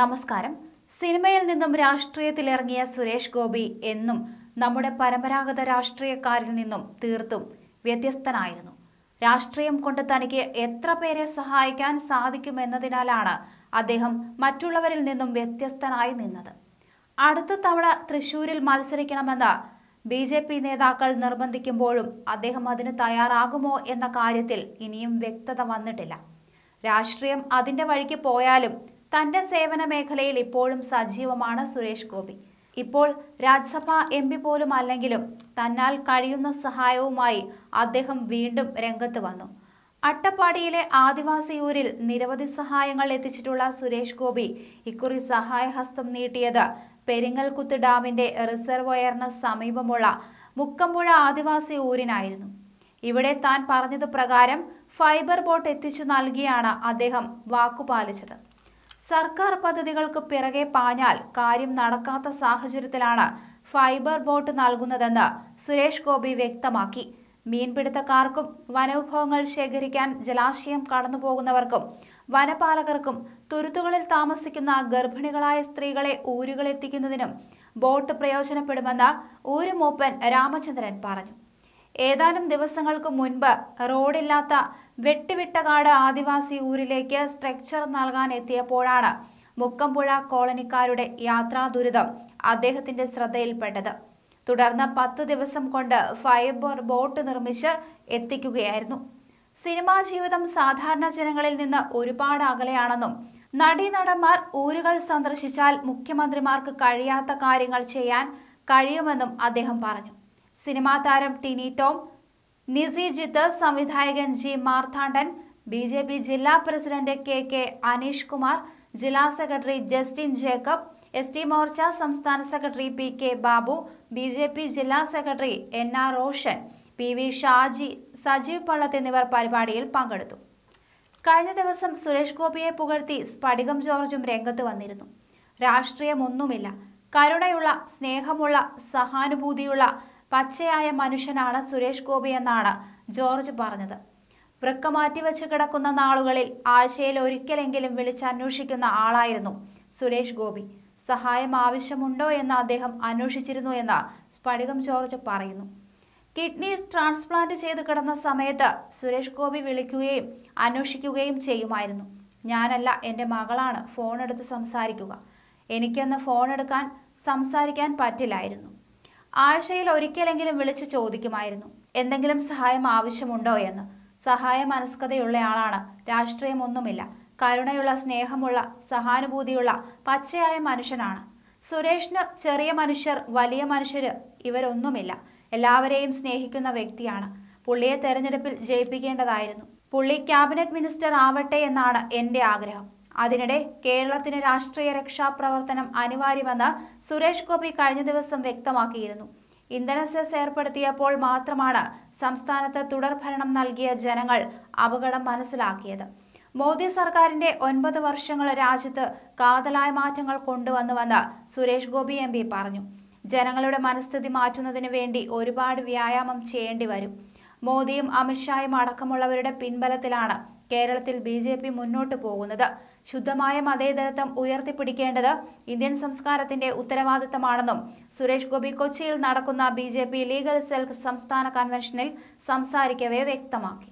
നമസ്കാരം സിനിമയിൽ നിന്നും രാഷ്ട്രീയത്തിലിറങ്ങിയ സുരേഷ് ഗോപി എന്നും നമ്മുടെ പരമ്പരാഗത രാഷ്ട്രീയക്കാരിൽ നിന്നും തീർത്തും വ്യത്യസ്തനായിരുന്നു രാഷ്ട്രീയം കൊണ്ട് തനിക്ക് എത്ര പേരെ സഹായിക്കാൻ സാധിക്കുമെന്നതിനാലാണ് അദ്ദേഹം മറ്റുള്ളവരിൽ നിന്നും വ്യത്യസ്തനായി നിന്നത് അടുത്ത തവണ തൃശൂരിൽ മത്സരിക്കണമെന്ന് ബി ജെ പി നേതാക്കൾ നിർബന്ധിക്കുമ്പോഴും അദ്ദേഹം അതിന് തയ്യാറാകുമോ എന്ന കാര്യത്തിൽ ഇനിയും വ്യക്തത വന്നിട്ടില്ല രാഷ്ട്രീയം അതിൻ്റെ വഴിക്ക് പോയാലും തന്റെ സേവന മേഖലയിൽ ഇപ്പോഴും സജീവമാണ് സുരേഷ് ഗോപി ഇപ്പോൾ രാജ്യസഭാ എം പി പോലും അല്ലെങ്കിലും തന്നാൽ കഴിയുന്ന സഹായവുമായി അദ്ദേഹം വീണ്ടും രംഗത്ത് വന്നു അട്ടപ്പാടിയിലെ ആദിവാസിയൂരിൽ നിരവധി സഹായങ്ങൾ എത്തിച്ചിട്ടുള്ള സുരേഷ് ഗോപി ഇക്കുറി സഹായഹസ്തം നീട്ടിയത് പെരിങ്ങൽകുത്ത് ഡാമിന്റെ റിസർവയറിന് സമീപമുള്ള മുക്കമ്പുഴ ആദിവാസി ഊരിനായിരുന്നു ഇവിടെ താൻ പറഞ്ഞത് പ്രകാരം ഫൈബർ ബോട്ട് എത്തിച്ചു നൽകിയാണ് അദ്ദേഹം വാക്കുപാലിച്ചത് സർക്കാർ പദ്ധതികൾക്ക് പിറകെ പാഞ്ഞാൽ കാര്യം നടക്കാത്ത സാഹചര്യത്തിലാണ് ഫൈബർ ബോട്ട് നൽകുന്നതെന്ന് സുരേഷ് ഗോപി വ്യക്തമാക്കി മീൻപിടുത്തക്കാർക്കും വനവിഭവങ്ങൾ ശേഖരിക്കാൻ ജലാശയം കടന്നുപോകുന്നവർക്കും വനപാലകർക്കും തുരുത്തുകളിൽ താമസിക്കുന്ന ഗർഭിണികളായ സ്ത്രീകളെ ഊരുകളെത്തിക്കുന്നതിനും ബോട്ട് പ്രയോജനപ്പെടുമെന്ന് ഊരുമൂപ്പൻ രാമചന്ദ്രൻ പറഞ്ഞു ഏതാനും ദിവസങ്ങൾക്ക് മുൻപ് റോഡില്ലാത്ത വെട്ടിവിട്ടകാട് ആദിവാസി ഊരിലേക്ക് സ്ട്രക്ചർ നൽകാൻ എത്തിയപ്പോഴാണ് മുക്കമ്പുഴ കോളനിക്കാരുടെ യാത്രാ ദുരിതം അദ്ദേഹത്തിന്റെ ശ്രദ്ധയിൽപ്പെട്ടത് തുടർന്ന് പത്ത് ദിവസം കൊണ്ട് ഫൈബർ ബോട്ട് നിർമ്മിച്ച് എത്തിക്കുകയായിരുന്നു സിനിമാ ജീവിതം സാധാരണ ജനങ്ങളിൽ നിന്ന് ഒരുപാട് അകലെയാണെന്നും നടീനടന്മാർ ഊരുകൾ സന്ദർശിച്ചാൽ മുഖ്യമന്ത്രിമാർക്ക് കഴിയാത്ത കാര്യങ്ങൾ ചെയ്യാൻ കഴിയുമെന്നും അദ്ദേഹം പറഞ്ഞു സിനിമാ താരം ടിനി ടോം നിസി ജിത്ത് സംവിധായകൻ G Marthandan B J P ജില്ലാ president K K Aneesh Kumar ജില്ലാ secretary Justin Jacob S T Morcha സംസ്ഥാന secretary P K Babu B J P ജില്ലാ secretary N R Roshan P V Shaji Sajeev Pallath എന്നിവർ പരിപാടിയിൽ പങ്കെടുത്തു കഴിഞ്ഞ ദിവസം സുരേഷ് ഗോപിയെ പുകഴ്ത്തി സ്ഫടികം ജോർജും രംഗത്ത് വന്നിരുന്നു രാഷ്ട്രീയമൊന്നുമില്ല കരുണയുള്ള സ്നേഹമുള്ള സഹാനുഭൂതിയുള്ള പച്ചയായ മനുഷ്യനാണ് സുരേഷ് ഗോപി എന്നാണ് ജോർജ് പറഞ്ഞത് വൃക്ക മാറ്റിവെച്ച് കിടക്കുന്ന നാളുകളിൽ ആഴ്ചയിൽ ഒരിക്കലെങ്കിലും വിളിച്ചന്വേഷിക്കുന്ന ആളായിരുന്നു സുരേഷ് ഗോപി സഹായം ആവശ്യമുണ്ടോ എന്ന് അദ്ദേഹം അന്വേഷിച്ചിരുന്നു എന്ന് സ്ഫടികം ജോർജ് പറയുന്നു കിഡ്നി ട്രാൻസ്പ്ലാന്റ് ചെയ്ത് കിടന്ന സമയത്ത് സുരേഷ് ഗോപി വിളിക്കുകയും അന്വേഷിക്കുകയും ചെയ്യുമായിരുന്നു ഞാനല്ല എൻ്റെ മകളാണ് ഫോൺ എടുത്ത് സംസാരിക്കുക എനിക്കെന്ന് ഫോൺ എടുക്കാൻ സംസാരിക്കാൻ പറ്റില്ലായിരുന്നു ആഴ്ചയിൽ ഒരിക്കലെങ്കിലും വിളിച്ചു ചോദിക്കുമായിരുന്നു എന്തെങ്കിലും സഹായം ആവശ്യമുണ്ടോ എന്ന് സഹായ ആളാണ് രാഷ്ട്രീയമൊന്നുമില്ല കരുണയുള്ള സ്നേഹമുള്ള സഹാനുഭൂതിയുള്ള പച്ചയായ മനുഷ്യനാണ് സുരേഷിന് ചെറിയ മനുഷ്യർ വലിയ മനുഷ്യർ ഇവരൊന്നുമില്ല എല്ലാവരെയും സ്നേഹിക്കുന്ന വ്യക്തിയാണ് പുള്ളിയെ തെരഞ്ഞെടുപ്പിൽ ജയിപ്പിക്കേണ്ടതായിരുന്നു പുള്ളി ക്യാബിനറ്റ് മിനിസ്റ്റർ ആവട്ടെ എന്നാണ് എൻ്റെ ആഗ്രഹം അതിനിടെ കേരളത്തിന് രാഷ്ട്രീയ പ്രവർത്തനം അനിവാര്യമെന്ന് സുരേഷ് ഗോപി കഴിഞ്ഞ ദിവസം വ്യക്തമാക്കിയിരുന്നു ഇന്ധന സെസ് ഏർപ്പെടുത്തിയപ്പോൾ മാത്രമാണ് സംസ്ഥാനത്ത് തുടർഭരണം നൽകിയ ജനങ്ങൾ അപകടം മനസ്സിലാക്കിയത് മോദി സർക്കാരിന്റെ ഒൻപത് വർഷങ്ങൾ രാജ്യത്ത് കാതലായ മാറ്റങ്ങൾ കൊണ്ടുവന്നുവെന്ന് സുരേഷ് ഗോപി എം പറഞ്ഞു ജനങ്ങളുടെ മനസ്ഥിതി മാറ്റുന്നതിന് വേണ്ടി ഒരുപാട് വ്യായാമം ചെയ്യേണ്ടി വരും മോദിയും അമിത്ഷായും അടക്കമുള്ളവരുടെ പിൻബലത്തിലാണ് കേരളത്തിൽ ബി മുന്നോട്ട് പോകുന്നത് ശുദ്ധമായ മതേതരത്വം ഉയർത്തിപ്പിടിക്കേണ്ടത് ഇന്ത്യൻ സംസ്കാരത്തിന്റെ ഉത്തരവാദിത്തമാണെന്നും സുരേഷ് ഗോപി കൊച്ചിയിൽ നടക്കുന്ന ബി ലീഗൽ സെൽ സംസ്ഥാന കൺവെൻഷനിൽ സംസാരിക്കവേ വ്യക്തമാക്കി